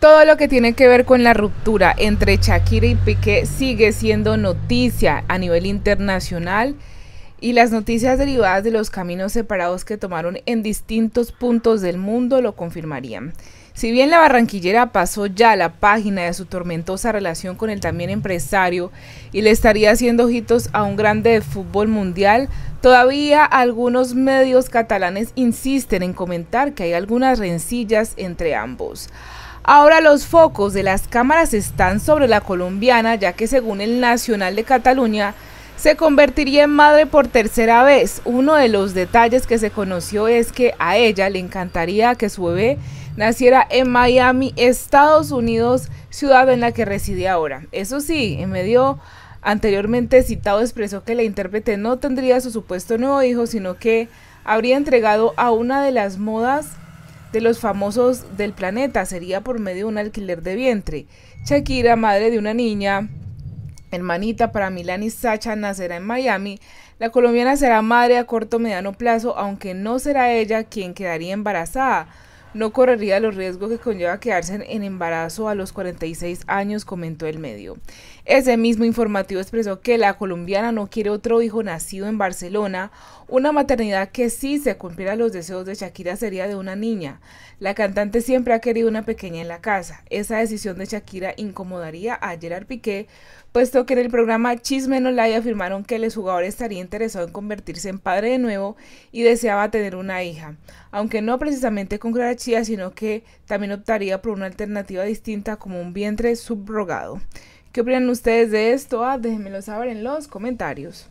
Todo lo que tiene que ver con la ruptura entre Shakira y Piqué sigue siendo noticia a nivel internacional y las noticias derivadas de los caminos separados que tomaron en distintos puntos del mundo lo confirmarían. Si bien la barranquillera pasó ya la página de su tormentosa relación con el también empresario y le estaría haciendo ojitos a un grande de fútbol mundial, todavía algunos medios catalanes insisten en comentar que hay algunas rencillas entre ambos. Ahora los focos de las cámaras están sobre la colombiana, ya que según el Nacional de Cataluña, se convertiría en madre por tercera vez. Uno de los detalles que se conoció es que a ella le encantaría que su bebé naciera en Miami, Estados Unidos, ciudad en la que reside ahora. Eso sí, en medio anteriormente citado expresó que la intérprete no tendría su supuesto nuevo hijo, sino que habría entregado a una de las modas de los famosos del planeta sería por medio de un alquiler de vientre. Shakira, madre de una niña, hermanita para Milán y Sacha, nacerá en Miami. La colombiana será madre a corto o mediano plazo, aunque no será ella quien quedaría embarazada no correría los riesgos que conlleva quedarse en embarazo a los 46 años, comentó el medio. Ese mismo informativo expresó que la colombiana no quiere otro hijo nacido en Barcelona, una maternidad que si se cumpliera los deseos de Shakira sería de una niña. La cantante siempre ha querido una pequeña en la casa. Esa decisión de Shakira incomodaría a Gerard Piqué, puesto que en el programa Chisme No Live afirmaron que el jugador estaría interesado en convertirse en padre de nuevo y deseaba tener una hija, aunque no precisamente con Chía, sino que también optaría por una alternativa distinta como un vientre subrogado. ¿Qué opinan ustedes de esto? Ah, déjenmelo saber en los comentarios.